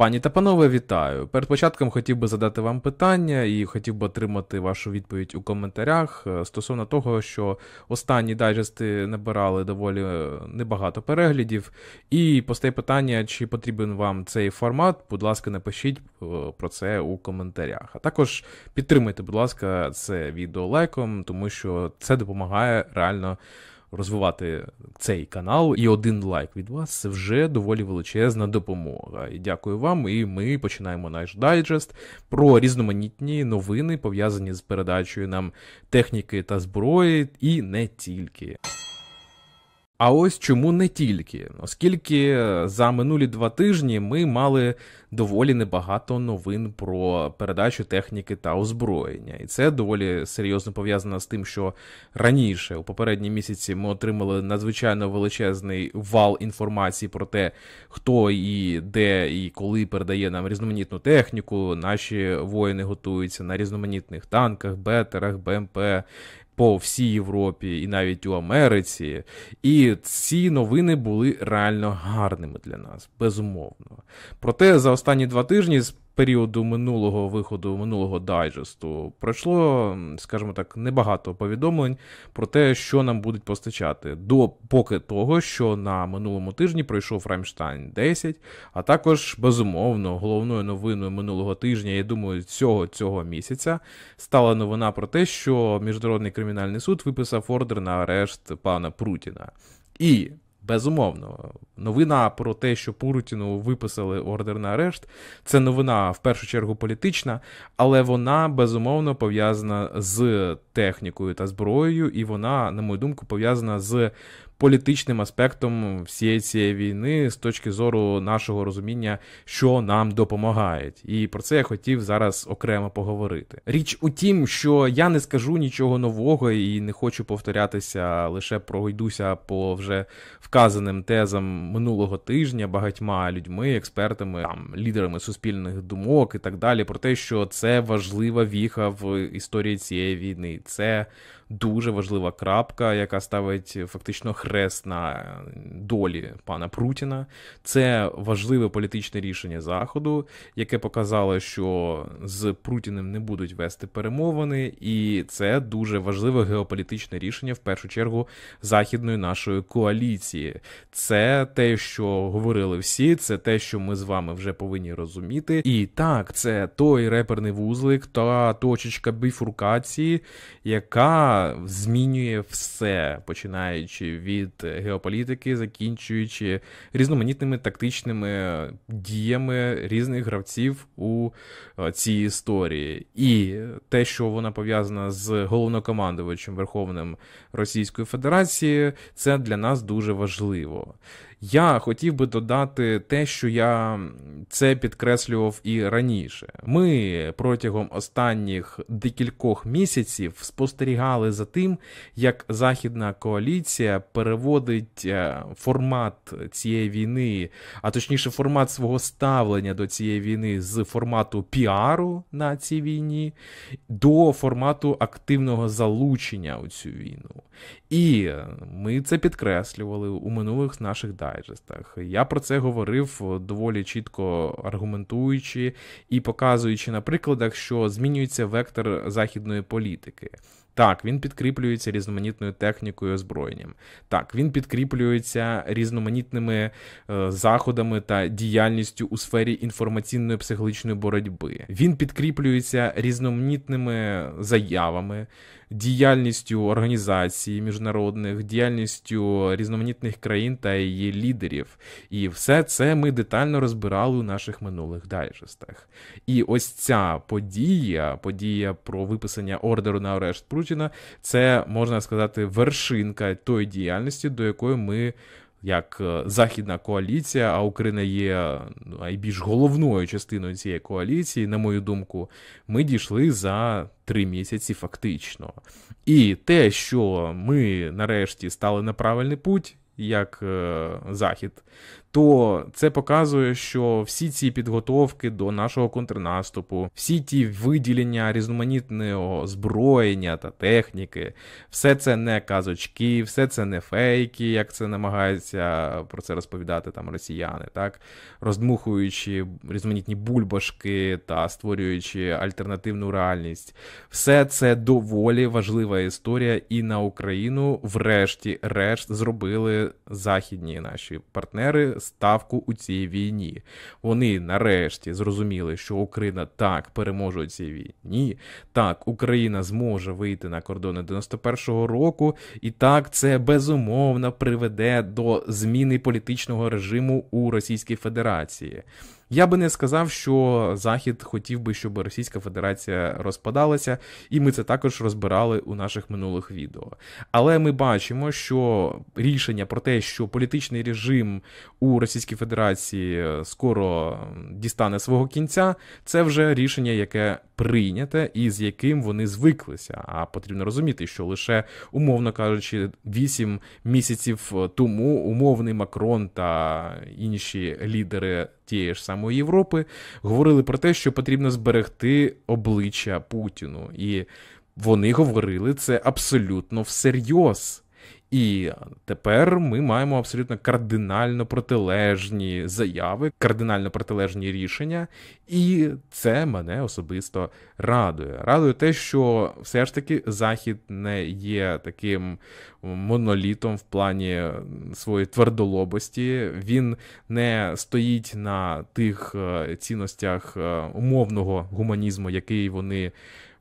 Пані та панове, вітаю! Перед початком хотів би задати вам питання і хотів би отримати вашу відповідь у коментарях е, стосовно того, що останні дайджести набирали доволі е, небагато переглядів. І постає питання, чи потрібен вам цей формат. Будь ласка, напишіть е, про це у коментарях. А також підтримайте, будь ласка, це відео лайком, тому що це допомагає реально розвивати цей канал, і один лайк від вас це вже доволі величезна допомога. І дякую вам. І ми починаємо наш дайджест про різноманітні новини пов'язані з передачею нам техніки та зброї, і не тільки. А ось чому не тільки, оскільки е, за минулі два тижні ми мали доволі небагато новин про передачу техніки та озброєння, і це доволі серйозно пов'язано з тим, що раніше у попередні місяці ми отримали надзвичайно величезний вал інформації про те, хто і де і коли передає нам різноманітну техніку. Наші воїни готуються на різноманітних танках, бетерах, БМП по всій Європі і навіть у Америці. І ці новини були реально гарними для нас, безумовно. Проте за останні два тижні періоду минулого виходу, минулого дайджесту, пройшло, скажімо так, небагато повідомлень про те, що нам будуть постачати, до поки того, що на минулому тижні пройшов Раймштайн 10, а також безумовно головною новиною минулого тижня, я думаю, цього цього місяця стала новина про те, що міжнародний кримінальний суд виписав ордер на арешт пана Прутіна. І Безумовно, новина про те, що Пурутіну виписали ордер на арешт, це новина в першу чергу політична, але вона безумовно пов'язана з технікою та зброєю, і вона, на мою думку, пов'язана з політичним аспектом всієї цієї війни з точки зору нашого розуміння, що нам допомагають, І про це я хотів зараз окремо поговорити. Річ у тім, що я не скажу нічого нового і не хочу повторятися, лише пройдуся по вже вказаним тезам минулого тижня багатьма людьми, експертами, там лідерами суспільних думок і так далі, про те, що це важлива віха в історії цієї війни. Це дуже важлива крапка, яка ставить фактично хрест на долі пана Прутіна. Це важливе політичне рішення Заходу, яке показало, що з Прутіним не будуть вести перемовини, і це дуже важливе геополітичне рішення в першу чергу західної нашої коаліції. Це те, що говорили всі, це те, що ми з вами вже повинні розуміти. І так, це той реперний вузлик, та точечка біфуркації, яка змінює все, починаючи від геополітики, закінчуючи різноманітними тактичними діями різних гравців у е, цій історії. І те, що вона пов'язана з головнокомандувачем Верховним Російської Федерації, це для нас дуже важливо. Я хотів би додати те, що я це підкреслював і раніше. Ми протягом останніх декількох місяців спостерігали за тим, як західна коаліція переводить е, формат цієї війни, а точніше, формат свого ставлення до цієї війни з формату піару на цій війні до формату активного залучення у цю війну. І е, ми це підкреслювали у минулих наших датах дайджестах. Я про це говорив е, доволі чітко аргументуючи і показуючи на прикладах, що змінюється вектор західної політики. Так, він підкріплюється різноманітною технікою озброєнням. Так, він підкріплюється різноманітними е, заходами та діяльністю у сфері інформаційної психологічної боротьби. Він підкріплюється різноманітними заявами діяльністю організацій міжнародних, діяльністю різноманітних країн та її лідерів. І все це ми детально розбирали у наших минулих дайджестах. І ось ця подія, подія про виписання ордеру на арешт Прутіна, це можна сказати вершинка тої діяльності, до якої ми як е, західна коаліція, а Україна є е, найбільш головною частиною цієї коаліції, на мою думку, ми дійшли за три місяці фактично. І те, що ми нарешті стали на правильний путь. Як е, захід, то це показує, що всі ці підготовки до нашого контрнаступу, всі ті виділення різноманітного зброєння та техніки, все це не казочки, все це не фейки, як це намагаються про це розповідати там росіяни, так роздмухуючи різноманітні бульбашки та створюючи альтернативну реальність, все це доволі важлива історія, і на Україну, врешті-решт, зробили західні наші партнери ставку у цій війні. Вони нарешті зрозуміли, що Україна так переможе у цій війні. Так, Україна зможе вийти на кордони 91-го року, і так це безумовно приведе до зміни політичного режиму у Російській Федерації. Я би не сказав, що Захід хотів би, щоб Російська Федерація розпадалася, і ми це також розбирали у наших минулих відео. Але ми бачимо, що рішення про те, що політичний режим у Російській Федерації е, скоро дістане свого кінця, це вже рішення, яке прийняте і з яким вони звиклися. А потрібно розуміти, що лише умовно кажучи, 8 місяців е, тому умовний Макрон та інші лідери тієї ж самої Європи говорили про те, що потрібно зберегти обличчя Путіну, і вони говорили це абсолютно всерйоз. І тепер ми маємо абсолютно кардинально протилежні заяви, кардинально протилежні рішення, і це мене особисто радує. Радує те, що все ж таки Захід не є таким монолітом в плані своєї твердолобості. Він не стоїть на тих е, цінностях е, умовного гуманізму, який вони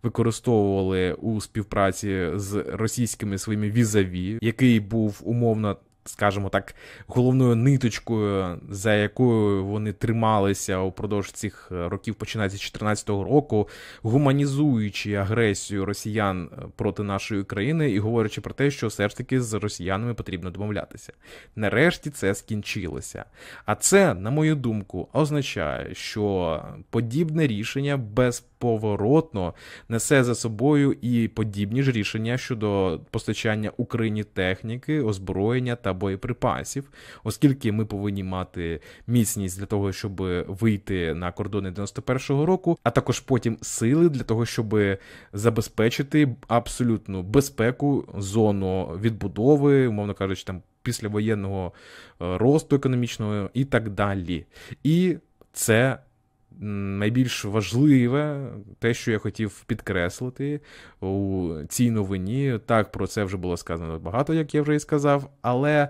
використовували у співпраці з російськими своїми візаві, який був умовно. Скажімо так, головною ниточкою, за якою вони трималися упродовж цих е, років, починаючи з 2014 року, гуманізуючи агресію росіян е, проти нашої країни і говорячи про те, що все ж таки з росіянами потрібно домовлятися. Нарешті це скінчилося. А це, на мою думку, означає, що подібне рішення без безповоротно несе за собою і подібні ж рішення щодо постачання Україні техніки, озброєння та боєприпасів, оскільки ми повинні мати міцність для того, щоб вийти на кордони 91-го року, а також потім сили для того, щоб забезпечити абсолютну безпеку, зону відбудови, умовно кажучи, там. Післявоєнного е, росту економічного і так далі. І це найбільш важливе, те, що я хотів підкреслити у цій новині. Так, про це вже було сказано багато, як я вже і сказав, але.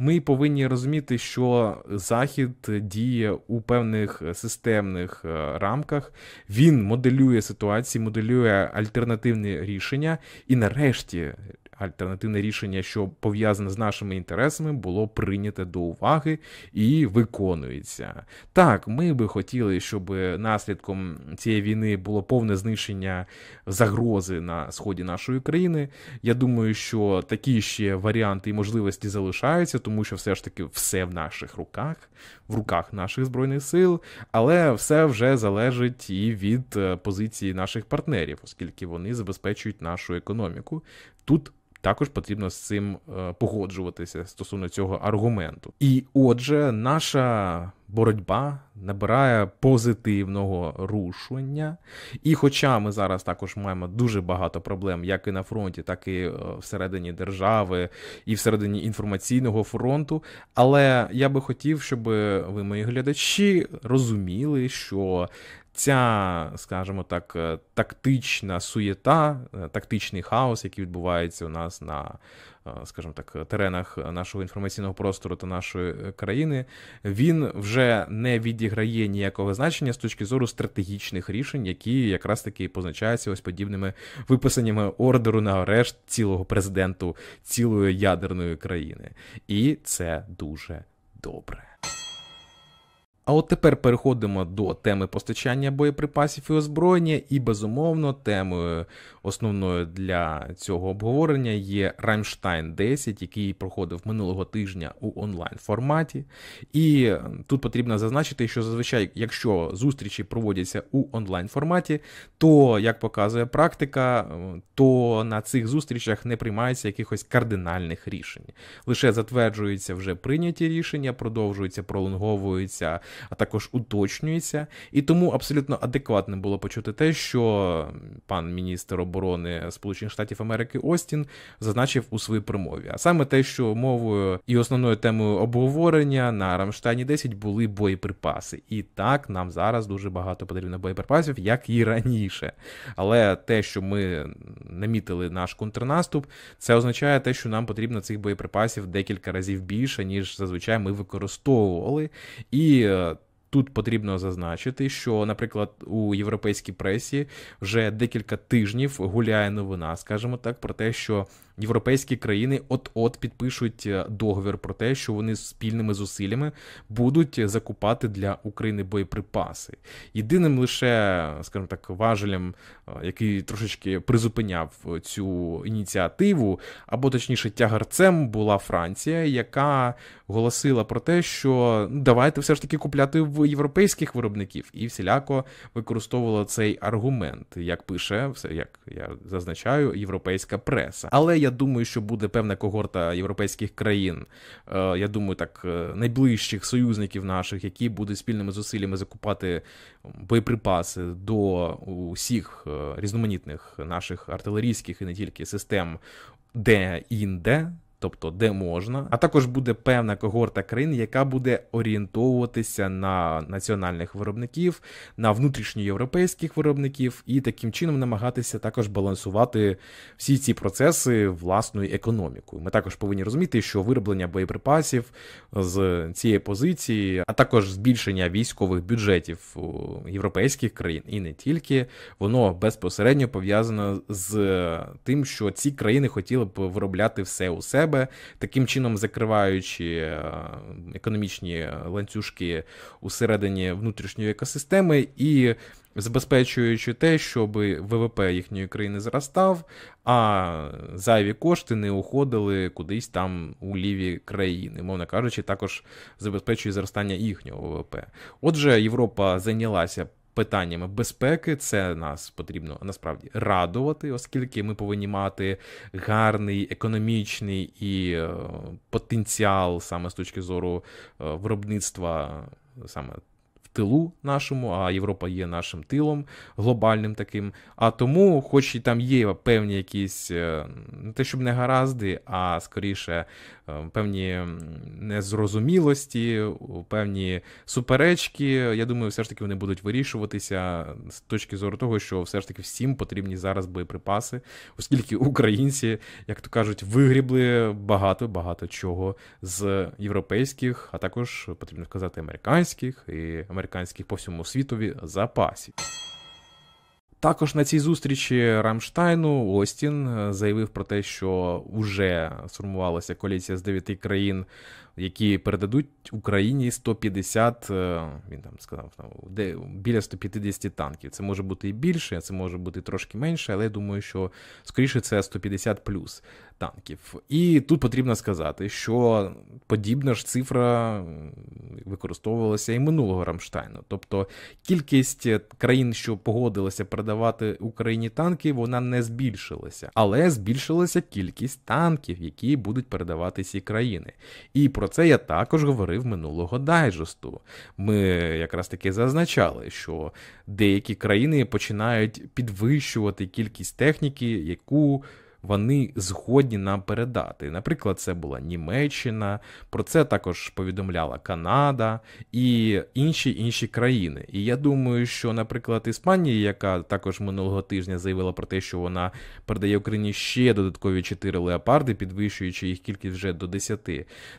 Ми повинні розуміти, що Захід діє у певних системних е, рамках. Він моделює ситуації, моделює альтернативні рішення, і нарешті альтернативне рішення, що пов'язане з нашими інтересами, було прийнято до уваги і виконується. Так, ми би хотіли, щоб наслідком цієї війни було повне знищення загрози на сході нашої країни. Я думаю, що такі ще варіанти і можливості залишаються, тому що все ж таки все в наших руках, в руках наших збройних сил, але все вже залежить і від е, позиції наших партнерів, оскільки вони забезпечують нашу економіку. Тут також потрібно з цим е, погоджуватися стосовно цього аргументу. І отже, наша боротьба набирає позитивного рушення. І хоча ми зараз також маємо дуже багато проблем, як і на фронті, так і е, всередині держави, і всередині інформаційного фронту, але я би хотів, щоб ви, мої глядачі, розуміли, що ця, скажімо так, е, тактична суєта, е, тактичний хаос, який відбувається у нас на, е, скажімо так, теренах нашого інформаційного простору та нашої країни, він вже не відіграє ніякого значення з точки зору стратегічних рішень, які якраз таки позначаються ось подібними виписаннями ордеру на арешт цілого президенту, цілої ядерної країни, і це дуже добре. А от тепер переходимо до теми постачання боєприпасів і озброєння, і безумовно, темою Основною для цього обговорення є Раймштайн 10, який проходив минулого тижня у онлайн форматі. І тут потрібно зазначити, що зазвичай, якщо зустрічі проводяться у онлайн форматі, то як показує практика, то на цих зустрічах не приймається якихось кардинальних рішень. Лише затверджуються вже прийняті рішення, продовжуються, пролонговуються, а також уточнюються. І тому абсолютно адекватним було почути те, що пан міністр оборони оборони Сполучених Штатів Америки Остін зазначив у своїй промові. А саме те, що мовою і основною темою обговорення на Рамштайні 10 були боєприпаси. І так нам зараз дуже багато потрібно боєприпасів, як і раніше. Але те, що ми намітили наш контрнаступ, це означає те, що нам потрібно цих боєприпасів декілька разів більше, ніж зазвичай ми використовували. І е, Тут потрібно зазначити, що, наприклад, у європейській пресі вже декілька тижнів гуляє новина, скажімо так, про те, що європейські країни от-от підпишуть е, договір про те, що вони спільними зусиллями будуть закупати для України боєприпаси. Єдиним лише, скажімо так, важелем, е, який трошечки призупиняв е, цю ініціативу, або точніше тягарцем була Франція, яка голосила про те, що ну, давайте все ж таки купляти в європейських виробників, і всіляко використовувала цей аргумент, як пише, все як я зазначаю, європейська преса. Але я я думаю, що буде певна когорта європейських країн. Е, я думаю, так е, найближчих союзників наших, які будуть спільними зусиллями закупати боєприпаси до усіх е, різноманітних наших артилерійських і не тільки систем де-інде тобто де можна, а також буде певна когорта країн, яка буде орієнтовуватися на національних виробників, на внутрішньоєвропейських виробників, і таким чином намагатися також балансувати всі ці процеси власною економікою. Ми також повинні розуміти, що вироблення боєприпасів з цієї позиції, а також збільшення військових бюджетів європейських країн і не тільки, воно безпосередньо пов'язано з тим, що ці країни хотіли б виробляти все у себе себе, таким чином закриваючи е, економічні ланцюжки усередині внутрішньої екосистеми і забезпечуючи те, щоб ВВП їхньої країни зростав, а зайві кошти не уходили кудись там у ліві країни, мовно кажучи, також забезпечує зростання їхнього ВВП. Отже, Європа зайнялася питаннями безпеки. Це нас потрібно насправді радувати, оскільки ми повинні мати гарний економічний і е, потенціал саме з точки зору е, виробництва саме тилу нашому, а Європа є нашим тилом глобальним таким. А тому, хоч і там є певні якісь, е, не те, щоб не гаразди, а скоріше е, певні незрозумілості, певні суперечки, я думаю, все ж таки вони будуть вирішуватися е, з точки зору того, що все ж таки всім потрібні зараз боєприпаси, оскільки українці, як то кажуть, вигрібли багато-багато чого з європейських, а також потрібно сказати, американських і американських американських по всьому світові запасів. Також на цій зустрічі Рамштайну Остін е, заявив про те, що вже сформувалася коаліція з дев'яти країн які передадуть Україні 150, е, він там сказав, де біля 150 танків. Це може бути і більше, це може бути трошки менше, але я думаю, що скоріше це 150 плюс танків. І тут потрібно сказати, що подібна ж цифра використовувалася і минулого Рамштайну. Тобто кількість країн, що погодилися передавати Україні танки, вона не збільшилася, але збільшилася кількість танків, які будуть передавати ці країни. І про про це я також говорив минулого дайджесту. Ми якраз таки зазначали, що деякі країни починають підвищувати кількість техніки, яку вони згодні нам передати. Наприклад, це була Німеччина, про це також повідомляла Канада і інші інші країни. І я думаю, що, наприклад, Іспанія, яка також минулого тижня заявила про те, що вона передає Україні ще додаткові 4 леопарди, підвищуючи їх кількість вже до 10,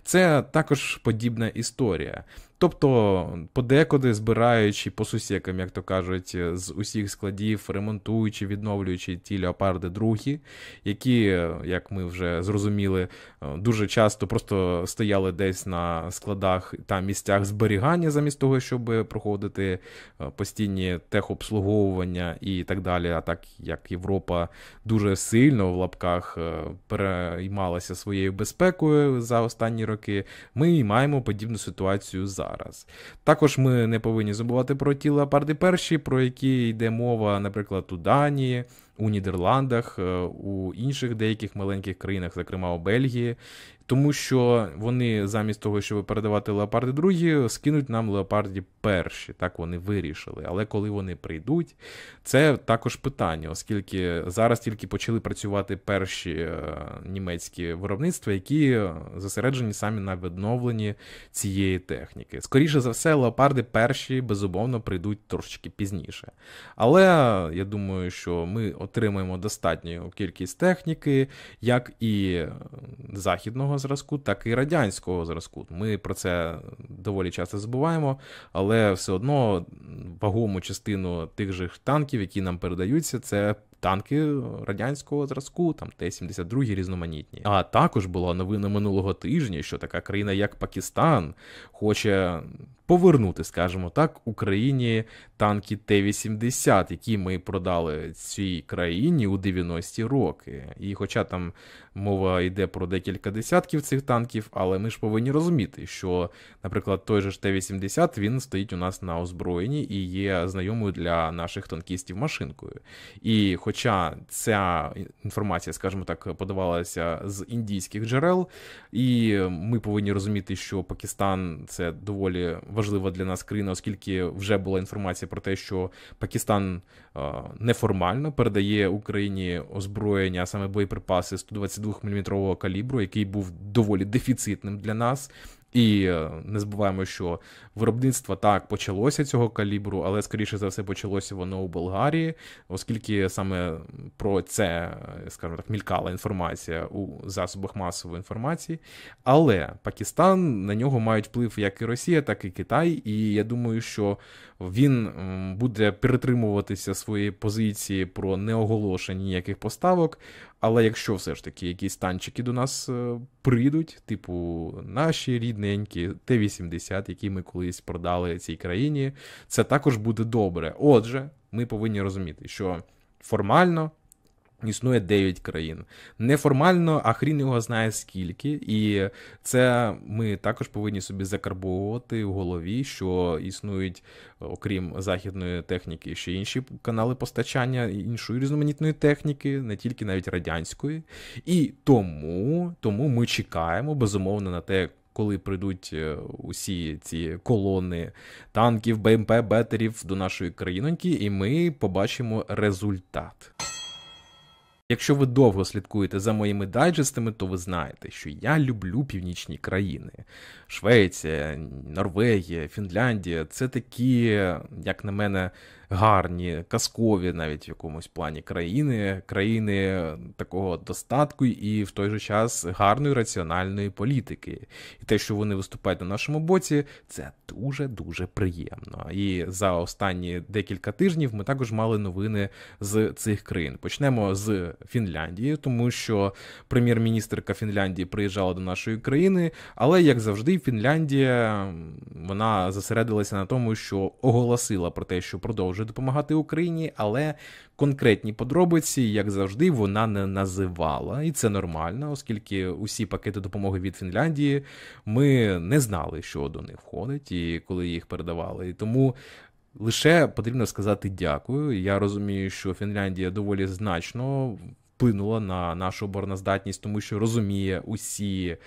це також подібна історія. Тобто, подекуди збираючи по сусікам, як то кажуть, з усіх складів, ремонтуючи, відновлюючи ті леопарди другі, які, як ми вже зрозуміли, е, дуже часто просто стояли десь на складах та місцях зберігання, замість того, щоб проходити е, постійні техобслуговування і так далі. А так як Європа дуже сильно в лапках е, переймалася своєю безпекою за останні роки, ми маємо подібну ситуацію зараз зараз. Також ми не повинні забувати про ті леопарди перші, про які йде мова, наприклад, у Данії, у Нідерландах, е, у інших деяких маленьких країнах, зокрема у Бельгії тому що вони замість того, щоб передавати леопарди другі, скинуть нам леопарді перші. Так вони вирішили. Але коли вони прийдуть, це також питання, оскільки зараз тільки почали працювати перші е, німецькі виробництва, які зосереджені самі на відновленні цієї техніки. Скоріше за все, леопарди перші безумовно прийдуть трошечки пізніше. Але я думаю, що ми отримаємо достатню кількість техніки, як і е, західного зразку, так і радянського зразку. Ми про це доволі часто забуваємо, але все одно вагому частину тих же танків, які нам передаються, це танки радянського зразку, там Т-72 різноманітні. А також була новина минулого тижня, що така країна, як Пакистан, хоче повернути, скажімо так, Україні танки Т-80, які ми продали цій країні у 90-ті роки. І хоча там мова йде про декілька десятків цих танків, але ми ж повинні розуміти, що, наприклад, той же ж Т-80 він стоїть у нас на озброєнні і є знайомою для наших танкістів машинкою. І Хоча ця інформація, скажімо так, подавалася з індійських джерел, і ми повинні розуміти, що Пакистан це доволі важлива для нас країна, оскільки вже була інформація про те, що Пакистан неформально передає Україні озброєння, саме боєприпаси 122 мм калібру, який був доволі дефіцитним для нас. І е, не забуваємо, що виробництво так почалося цього калібру, але скоріше за все почалося воно у Болгарії, оскільки саме про це, скажімо так, мількала інформація у засобах масової інформації. Але Пакистан на нього мають вплив як і Росія, так і Китай. І я думаю, що він буде перетримуватися своєї позиції про неоголошення ніяких поставок. Але якщо все ж таки якісь танчики до нас е, прийдуть, типу наші рідненькі Т-80, які ми колись продали цій країні, це також буде добре. Отже, ми повинні розуміти, що формально Існує 9 країн. Неформально, а хрін його знає скільки. І це ми також повинні собі закарбовувати в голові, що існують, окрім західної техніки, ще інші канали постачання іншої різноманітної техніки, не тільки навіть радянської. І тому, тому ми чекаємо безумовно на те. Коли прийдуть е, усі ці колони танків, БМП, бетерів до нашої країноньки, і ми побачимо результат. Якщо ви довго слідкуєте за моїми дайджестами, то ви знаєте, що я люблю північні країни. Швеція, Норвегія, Фінляндія це такі, як на мене, гарні, казкові навіть в якомусь плані країни, країни е, такого достатку і в той же час гарної раціональної політики. І те, що вони виступають на нашому боці, це дуже-дуже приємно. І за останні декілька тижнів ми також мали новини з цих країн. Почнемо з Фінляндії, тому що прем'єр-міністрка Фінляндії приїжджала до нашої країни, але як завжди, Фінляндія вона зосередилася на тому, що оголосила про те, що продовжує може допомагати Україні, але конкретні подробиці, як завжди, вона не називала, і це нормально, оскільки усі пакети допомоги від Фінляндії ми не знали, що до них входить, і коли їх передавали. І тому. Лише потрібно сказати дякую. Я розумію, що Фінляндія доволі значно вплинула на нашу обороноздатність, тому що розуміє усі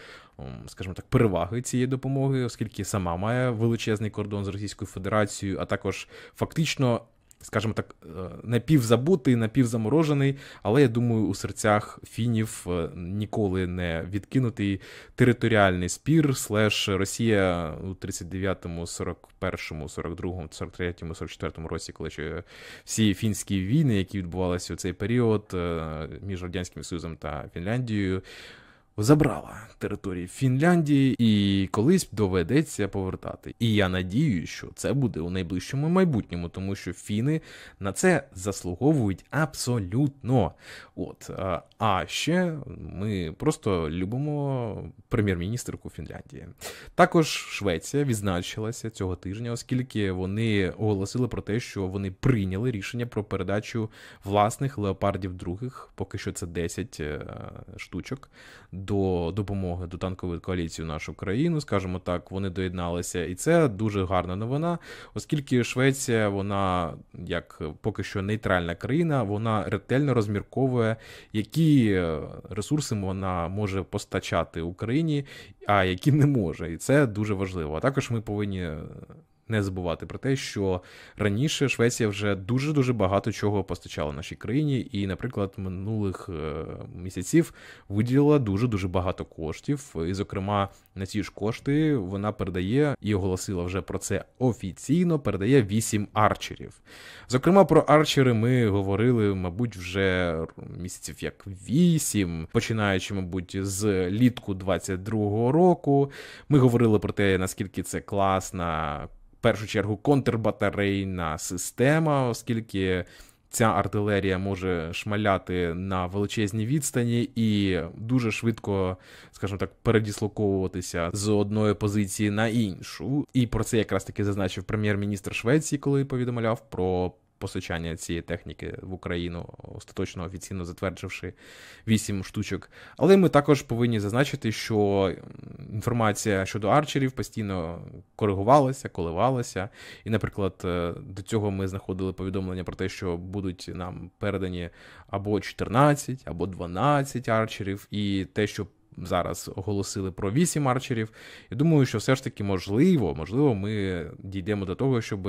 скажімо так, переваги цієї допомоги, оскільки сама має величезний кордон з Російською Федерацією, а також фактично, скажімо так, е, напівзабутий, напівзаморожений, але я думаю, у серцях фінів е, ніколи не відкинутий територіальний спір, слеш Росія у 39-му, 41-му, 42-му, 43-му, 44-му році, коли ще всі фінські війни, які відбувалися у цей період е, між радянським союзом та Фінляндією забрала території Фінляндії і колись доведеться повертати. І я надію, що це буде у найближчому майбутньому, тому що фіни на це заслуговують абсолютно. От, а ще ми просто любимо прем'єр-міністрку Фінляндії. Також Швеція відзначилася цього тижня, оскільки вони оголосили про те, що вони прийняли рішення про передачу власних леопардів других, поки що це 10 е, штучок до допомоги до танкової коаліції в нашу країну. Скажімо так, вони доєдналися, і це дуже гарна новина, оскільки Швеція, вона як поки що нейтральна країна, вона ретельно розмірковує, які е, ресурси вона може постачати Україні, а які не може, і це дуже важливо. А також ми повинні не забувати про те, що раніше Швеція вже дуже дуже багато чого постачала нашій країні, і, наприклад, минулих е, місяців виділила дуже дуже багато коштів. І, зокрема, на ці ж кошти вона передає і оголосила вже про це офіційно. Передає 8 арчерів. Зокрема, про арчери ми говорили, мабуть, вже місяців як 8, починаючи, мабуть, з літку 22-го року. Ми говорили про те, наскільки це класна першу чергу контрбатарейна система, оскільки ця артилерія може шмаляти на величезній відстані і дуже швидко, скажімо так, передіслоковуватися з одної позиції на іншу. І про це якраз таки зазначив прем'єр-міністр Швеції, коли повідомляв про постачання цієї техніки в Україну, остаточно офіційно затвердживши вісім штучок. Але ми також повинні зазначити, що інформація щодо арчерів постійно коригувалася, коливалася. І, наприклад, е, до цього ми знаходили повідомлення про те, що будуть нам передані або 14, або 12 арчерів, і те, що. Зараз оголосили про вісім арчерів. Я думаю, що все ж таки можливо, можливо, ми дійдемо до того, щоб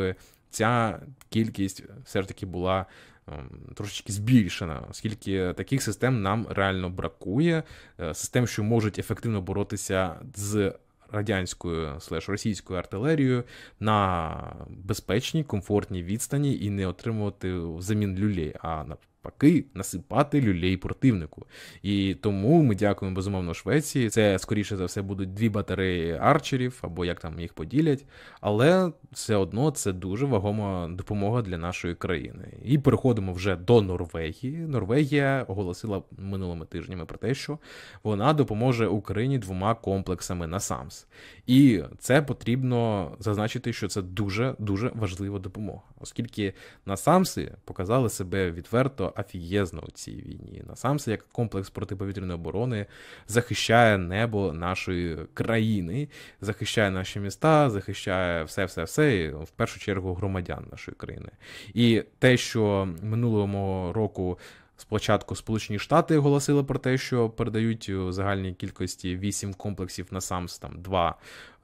ця кількість все ж таки була ем, трошечки збільшена, оскільки таких систем нам реально бракує, е, систем, що можуть ефективно боротися з. Радянською слеш російською артилерією на безпечній, комфортній відстані і не отримувати взамін люлі а навпаки насипати люлей противнику. І тому ми дякуємо безумовно Швеції. Це скоріше за все будуть дві батареї арчерів, або як там їх поділять. Але все одно це дуже вагома допомога для нашої країни. І переходимо вже до Норвегії. Норвегія оголосила минулими тижнями про те, що вона допоможе Україні двома комплексами на САМС. І це потрібно зазначити, що це дуже дуже важлива допомога, оскільки на САМСи показали себе відверто просто афієзно у цій війні. Насамся, як комплекс протиповітряної оборони захищає небо нашої країни, захищає наші міста, захищає все, все, все, в першу чергу громадян нашої країни. І те, що минулого року. Спочатку Сполучені Штати оголосили про те, що передають у загальній кількості 8 комплексів на САМС, там 2,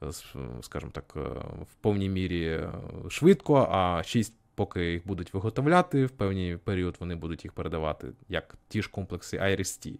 е, скажімо так, е, в повній мірі е, швидко, а 6 поки їх будуть виготовляти, в певний період вони будуть їх передавати, як ті ж комплекси IRST.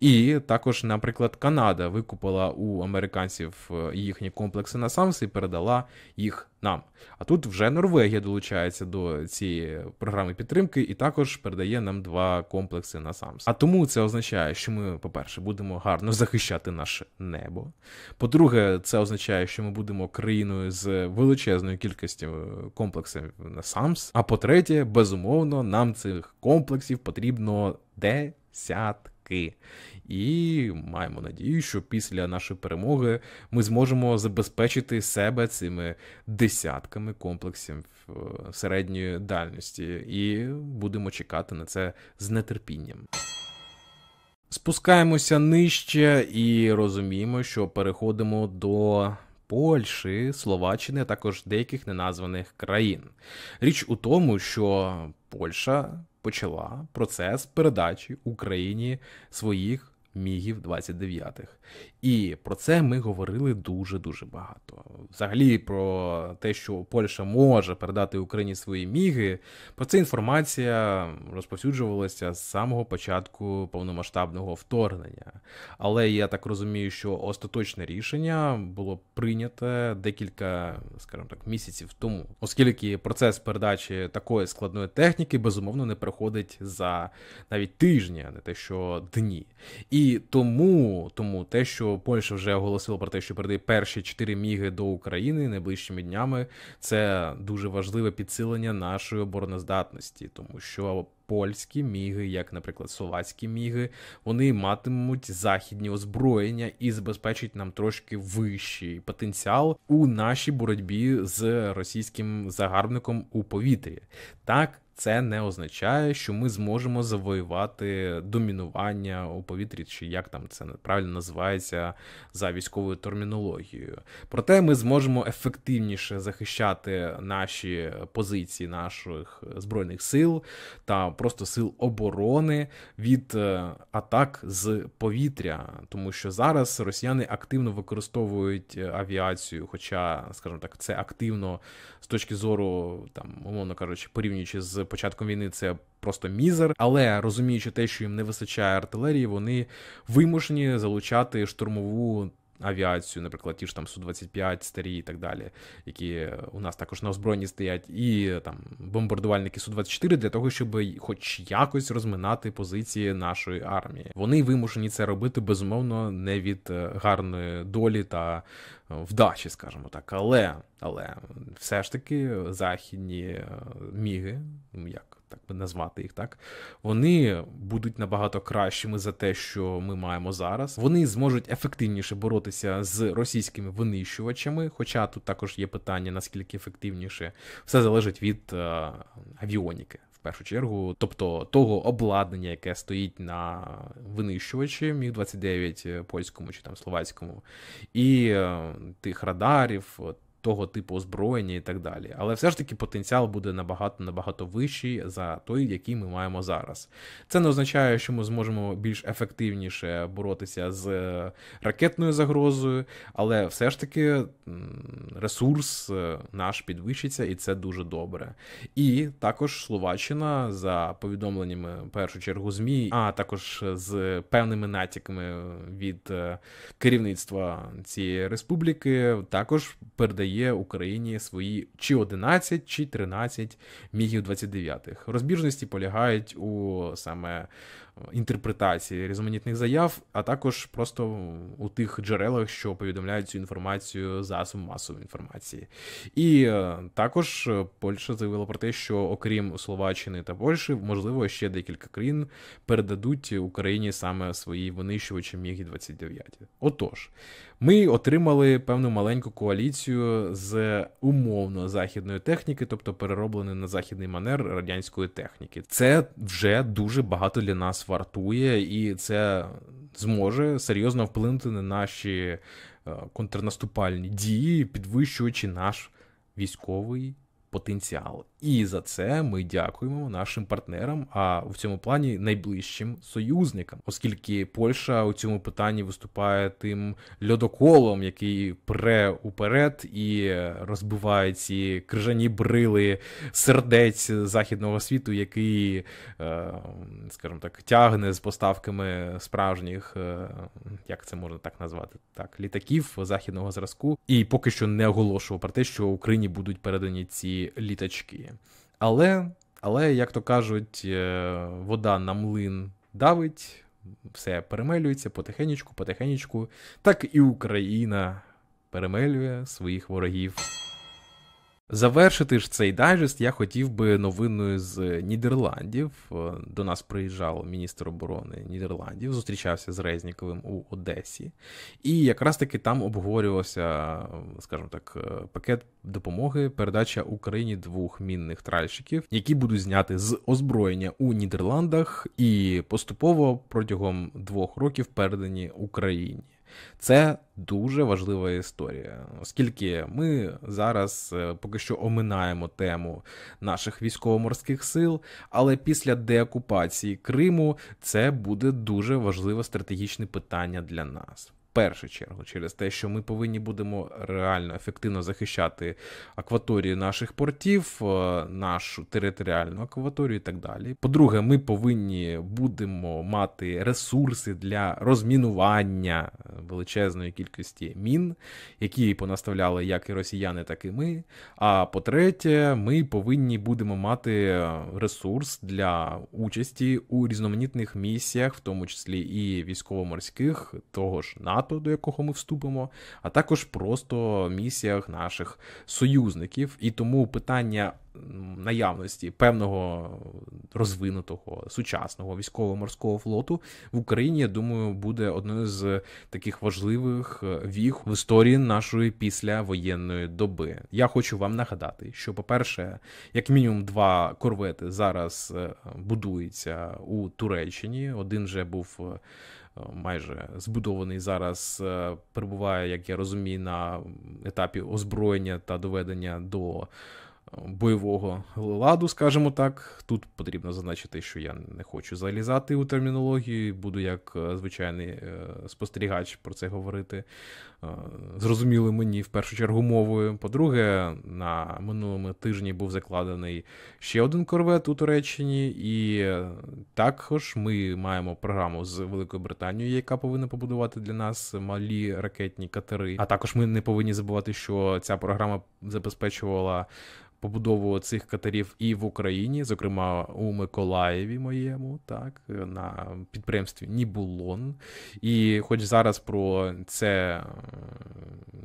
І також, наприклад, Канада викупила у американців е, їхні комплекси на Самс і передала їх нам. А тут вже Норвегія долучається до цієї програми підтримки і також передає нам два комплекси на САМС. А тому це означає, що ми, по-перше, будемо гарно захищати наше небо. По-друге, це означає, що ми будемо країною з величезною кількістю е, комплексів на САМС. А по-третє, безумовно, нам цих комплексів потрібно десятки і маємо надію, що після нашої перемоги ми зможемо забезпечити себе цими десятками комплексів е, середньої дальності, і будемо чекати на це з нетерпінням. Спускаємося нижче і розуміємо, що переходимо до. Польщі, Словаччини, а також деяких неназваних країн. Річ у тому, що Польща почала процес передачі Україні своїх мігів 29-х. І про це ми говорили дуже-дуже багато. Взагалі, про те, що Польща може передати Україні свої міги. Про це інформація розповсюджувалася з самого початку повномасштабного вторгнення. Але я так розумію, що остаточне рішення було прийнято декілька, скажімо так, місяців тому, оскільки процес передачі такої складної техніки безумовно не проходить за навіть тижні, а не те, що дні. І тому, тому те, що. Польща вже оголосила про те, що передає перші 4 міги до України найближчими днями. Це дуже важливе підсилення нашої обороноздатності, тому що польські міги, як, наприклад, словацькі міги, вони матимуть західні озброєння і забезпечать нам трошки вищий потенціал у нашій боротьбі з російським загарбником у повітрі. Так це не означає, що ми зможемо завоювати домінування у повітрі, чи як там це правильно називається за військовою термінологією. Проте ми зможемо ефективніше захищати наші позиції наших збройних сил та просто сил оборони від е, атак з повітря, тому що зараз росіяни активно використовують е, авіацію, хоча, скажімо так, це активно з точки зору там, умовно кажучи, порівнюючи з початком війни це просто мізер, але розуміючи те, що їм не вистачає артилерії, вони вимушені залучати штурмову. Авіацію, наприклад, ті ж там су 25 старі і так далі, які у нас також на озброєнні стоять, і там бомбардувальники су 24 для того, щоб хоч якось розминати позиції нашої армії. Вони вимушені це робити безумовно не від е, гарної долі та вдачі, скажімо так. Але але все ж таки західні е, міги, ну, як так би назвати їх, так вони будуть набагато кращими за те, що ми маємо зараз. Вони зможуть ефективніше боротися з російськими винищувачами. Хоча тут також є питання, наскільки ефективніше все залежить від е, авіоніки в першу чергу, тобто того обладнання, яке стоїть на винищувачі міг 29 польському чи там словацькому, і е, тих радарів, того типу озброєння і так далі. Але все ж таки потенціал буде набагато набагато вищий за той, який ми маємо зараз. Це не означає, що ми зможемо більш ефективніше боротися з е, ракетною загрозою, але все ж таки ресурс е, наш підвищиться, і це дуже добре. І також Словаччина, за повідомленнями в першу чергу ЗМІ, а також з певними натяками від е, керівництва цієї республіки, також передає Україні свої чи 11, чи 13 мігів 29-х. Розбіжності полягають у саме е, інтерпретації різноманітних заяв, а також просто у тих джерелах, що повідомляють цю інформацію засоб масової інформації. І е, також е, Польща заявила про те, що окрім Словаччини та Польщі, можливо, ще декілька країн передадуть Україні саме свої винищувачі міг 29 Отож. Ми отримали певну маленьку коаліцію з умовно західної техніки, тобто переробленої на західний манер радянської техніки. Це вже дуже багато для нас вартує, і це зможе серйозно вплинути на наші е, контрнаступальні дії, підвищуючи наш військовий потенціал. І за це ми дякуємо нашим партнерам, а в цьому плані найближчим союзникам, оскільки Польща у цьому питанні виступає тим льодоколом, який пре уперед і розбиває ці крижані брили сердець західного світу, який, е, скажімо так, тягне з поставками справжніх, е, як це можна так назвати, так літаків західного зразку, і поки що не оголошував про те, що Україні будуть передані ці літачки. Але, але, як то кажуть, е, вода на млин давить, все перемелюється потихенечку, потихенечку. Так і Україна перемелює своїх ворогів. Завершити ж цей дайджест я хотів би новиною з Нідерландів. Е, до нас приїжджав міністр оборони Нідерландів, зустрічався з Резніковим у Одесі, і якраз таки там обговорювався, скажімо так, е, пакет допомоги, передача Україні двох мінних тральщиків, які будуть зняти з озброєння у Нідерландах, і поступово протягом двох років передані Україні. Це дуже важлива історія, оскільки ми зараз е, поки що оминаємо тему наших військово-морських сил, але після деокупації Криму це буде дуже важливе стратегічне питання для нас. Першу чергу через те, що ми повинні будемо реально ефективно захищати акваторію наших портів, е, нашу територіальну акваторію і так далі. По-друге, ми повинні будемо мати ресурси для розмінування е, величезної кількості мін, які понаставляли як і росіяни, так і ми. А по-третє, ми повинні будемо мати е, ресурс для участі у різноманітних місіях, в тому числі і військово-морських, того ж НАТО, до якого ми вступимо, а також просто місіях наших союзників. І тому питання наявності певного розвинутого сучасного військово-морського флоту в Україні, я думаю, буде одною з таких важливих е, віх в історії нашої післявоєнної доби. Я хочу вам нагадати, що, по-перше, як мінімум два корвети зараз е, будуються у Туреччині. Один вже був. Е, майже збудований зараз перебуває, як я розумію, на етапі озброєння та доведення до бойового ладу, скажімо так. Тут потрібно зазначити, що я не хочу залізати у термінологію, буду як е, звичайний е, спостерігач про це говорити. Е, Зрозуміли мені в першу чергу мовою. По-друге, на минулому тижні був закладений ще один корвет у Туреччині, і також ми маємо програму з Великою Британією, яка повинна побудувати для нас малі ракетні катери. А також ми не повинні забувати, що ця програма забезпечувала побудову цих катерів і в Україні, зокрема у Миколаєві моєму, так на підприємстві Нібулон. І хоч зараз про це е,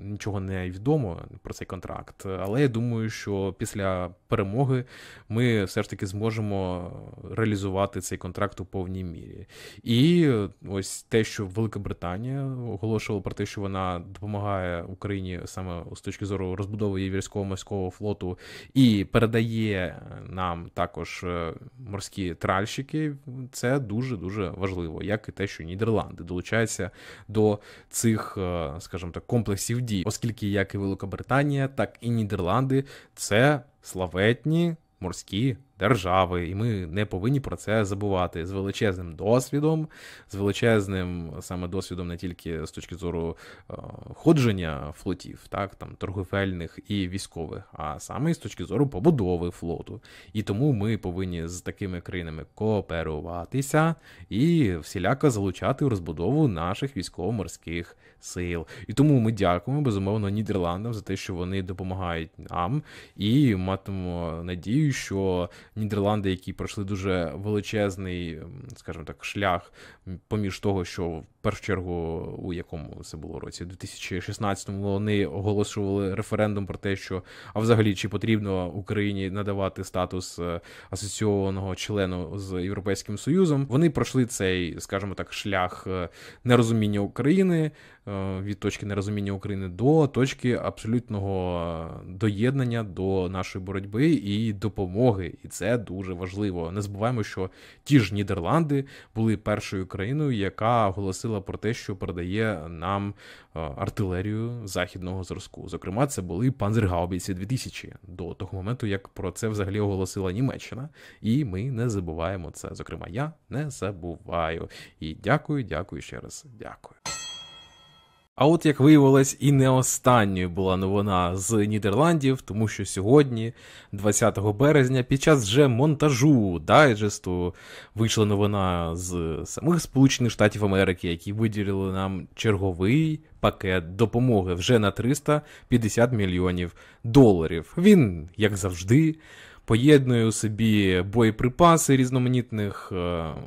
нічого не відомо про цей контракт, але я думаю, що після перемоги ми все ж таки зможемо реалізувати цей контракт у повній мірі. І ось те, що Велика Британія оголошувала про те, що вона допомагає Україні саме з точки зору розбудови її військово морського флоту і передає е, нам також е, морські тральщики. Це дуже дуже важливо, як і те, що Нідерланди долучаються до цих, е, скажімо так, комплексів дій, оскільки як і Великобританія, так і Нідерланди це славетні морські держави, і ми не повинні про це забувати з величезним досвідом, з величезним саме досвідом не тільки з точки зору е, ходження флотів, так там торговельних і військових, а саме і з точки зору побудови флоту. І тому ми повинні з такими країнами кооперуватися і всіляко залучати у розбудову наших військово-морських сил. І тому ми дякуємо безумовно Нідерландам за те, що вони допомагають нам і матимемо надію, що Нідерланди, які пройшли дуже величезний, скажімо так, шлях поміж того, що в першу чергу у якому це було році, у 2016-му вони оголошували референдум про те, що а взагалі чи потрібно Україні надавати статус е, асоційованого члену з Європейським Союзом. Вони пройшли цей, скажімо так, шлях е, нерозуміння України. Е, від точки нерозуміння України до точки абсолютного е, доєднання до нашої боротьби і допомоги. І це дуже важливо. Не забуваємо, що ті ж Нідерланди були першою країною, яка оголосила про те, що передає нам е, артилерію західного зразку. Зокрема, це були панзергаубіці 2000 до того моменту, як про це взагалі оголосила Німеччина, і ми не забуваємо це. Зокрема, я не забуваю. І дякую, дякую ще раз. Дякую. А от як виявилось, і не останньою була новина з Нідерландів, тому що сьогодні, 20 березня, під час вже монтажу дайджесту вийшла новина з самих Сполучених Штатів Америки, які виділили нам черговий пакет допомоги вже на 350 мільйонів доларів. Він, як завжди поєднує у собі боєприпаси різноманітних е,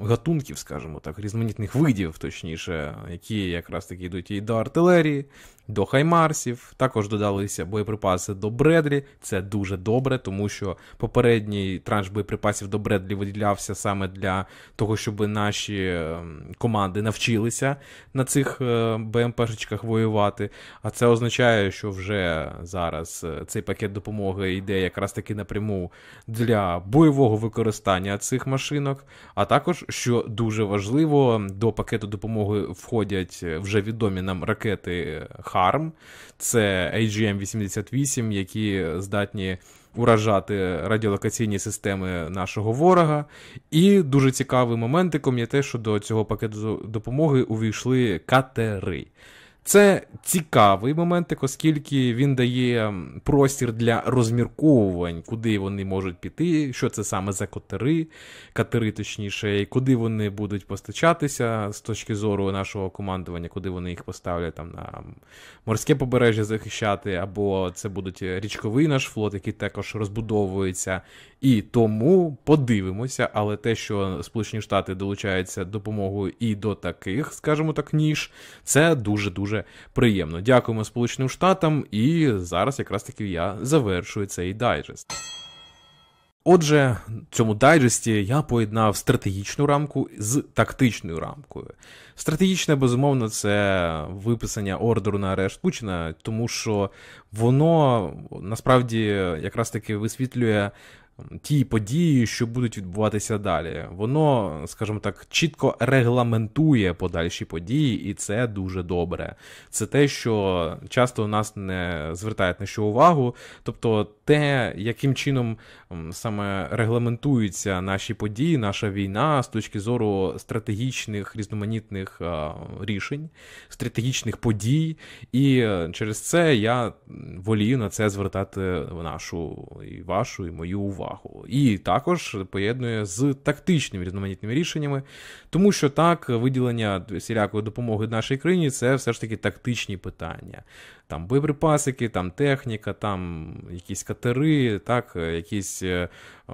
гатунків, скажімо так, різноманітних видів, точніше, які якраз таки йдуть і до артилерії, до Хаймарсів. Також додалися боєприпаси до Бредлі. Це дуже добре, тому що попередній транш боєприпасів до Бредлі виділявся саме для того, щоб наші ем, команди навчилися на цих е, БМПшечках воювати. А це означає, що вже зараз е, цей пакет допомоги йде якраз таки напряму для бойового використання цих машинок. А також, що дуже важливо, до пакету допомоги входять е, вже відомі нам ракети. Harm, це AGM-88, які здатні уражати радіолокаційні системи нашого ворога. І дуже цікавим моментиком є те, що до цього пакету допомоги увійшли катери. Це цікавий момент, оскільки він дає простір для розмірковувань, куди вони можуть піти, що це саме за котери, катери, точніше, і куди вони будуть постачатися з точки зору нашого командування, куди вони їх поставлять там на морське побережжя захищати, або це будуть річковий наш флот, який також розбудовується і тому подивимося, але те, що Сполучені Штати долучаються допомогою і до таких, скажімо так, ніж, це дуже дуже приємно. Дякуємо Сполученим Штатам, і зараз якраз таки я завершую цей дайджест. Отже, в цьому дайджесті я поєднав стратегічну рамку з тактичною рамкою. Стратегічне, безумовно, це виписання ордеру на арешт Путіна, тому що воно насправді якраз таки висвітлює ті події, що будуть відбуватися далі. Воно, скажімо так, чітко регламентує подальші події, і це дуже добре. Це те, що часто у нас не звертають на що увагу. Тобто, те, яким чином саме регламентуються наші події, наша війна з точки зору стратегічних різноманітних е, рішень, стратегічних подій. І е, через це я волію на це звертати нашу і вашу, і мою увагу увагу. І також поєднує з тактичними різноманітними рішеннями, тому що так, виділення всілякої допомоги нашій країні це все ж таки тактичні питання. Там боєприпасики, там техніка, там якісь катери, так, якісь е, е,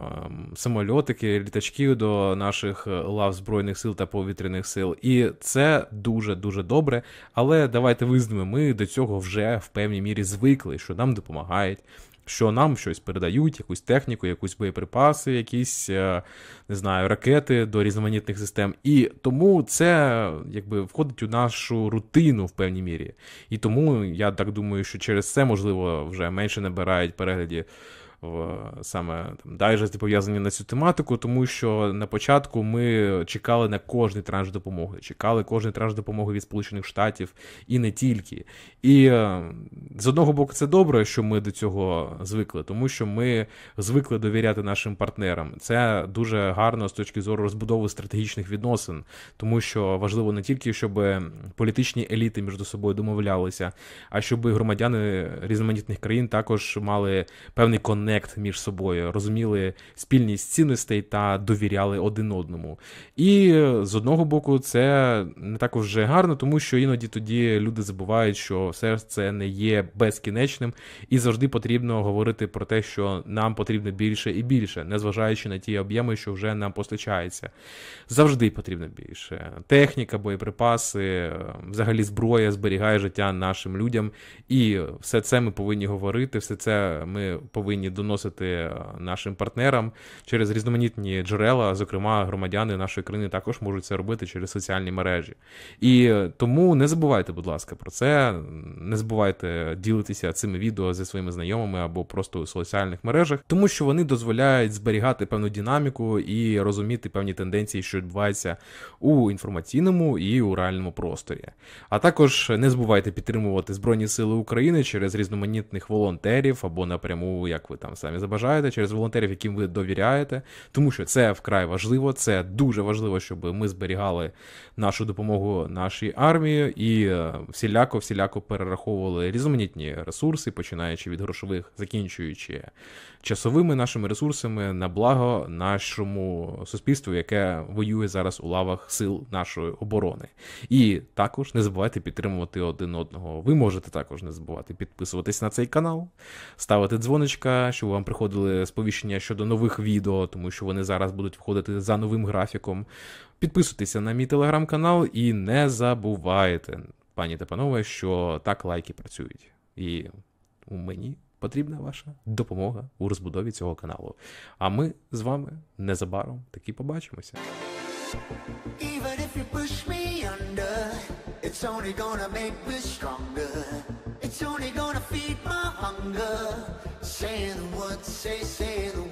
самольотики, літачки до наших лав Збройних сил та повітряних сил. І це дуже-дуже добре. Але давайте визнаємо, ми до цього вже в певній мірі звикли, що нам допомагають що нам щось передають, якусь техніку, якусь боєприпаси, якісь е, не знаю, ракети до різноманітних систем. І тому це якби входить у нашу рутину в певній мірі. І тому я так думаю, що через це можливо вже менше набирають перегляді саме там дайджесті пов'язані типу, на цю тематику, тому що на початку ми чекали на кожний транш допомоги, чекали кожний транш допомоги від Сполучених Штатів і не тільки. І е, з одного боку, це добре, що ми до цього звикли, тому що ми звикли довіряти нашим партнерам. Це дуже гарно з точки зору розбудови стратегічних відносин, тому що важливо не тільки щоб політичні еліти між собою домовлялися, а щоб громадяни різноманітних країн також мали певний коннект конект між собою, розуміли спільність цінностей та довіряли один одному. І е, з одного боку, це не так вже гарно, тому що іноді тоді люди забувають, що все це не є безкінечним, і завжди потрібно говорити про те, що нам потрібно більше і більше, незважаючи на ті об'єми, що вже нам постачається. Завжди потрібно більше. Техніка, боєприпаси, е, взагалі зброя зберігає життя нашим людям. І все це ми повинні говорити, все це ми повинні до доносити е, нашим партнерам через різноманітні джерела, зокрема, громадяни нашої країни також можуть це робити через соціальні мережі. І е, тому не забувайте, будь ласка, про це. Не забувайте ділитися цими відео зі своїми знайомими або просто у соціальних мережах, тому що вони дозволяють зберігати певну динаміку і розуміти певні тенденції, що відбуваються у інформаційному і у реальному просторі. А також не забувайте підтримувати Збройні Сили України через різноманітних волонтерів або напряму, як ви там там самі забажаєте, через волонтерів, яким ви довіряєте, тому що це вкрай важливо. Це дуже важливо, щоб ми зберігали нашу допомогу нашій армії і е, всіляко, всіляко перераховували різноманітні ресурси, починаючи від грошових, закінчуючи часовими нашими ресурсами на благо нашому суспільству, яке воює зараз у лавах сил нашої оборони. І також не забувайте підтримувати один одного. Ви можете також не забувати підписуватись на цей канал, ставити дзвоночка що вам приходили сповіщення щодо нових відео, тому що вони зараз будуть виходити за новим графіком. Підписуйтеся на мій телеграм-канал і не забувайте, пані та панове, що так лайки працюють. І у мені потрібна ваша допомога у розбудові цього каналу. А ми з вами незабаром таки побачимося. Even if you push me under, it's only gonna make me stronger. It's only gonna feed my hunger. saying what, say, saying what.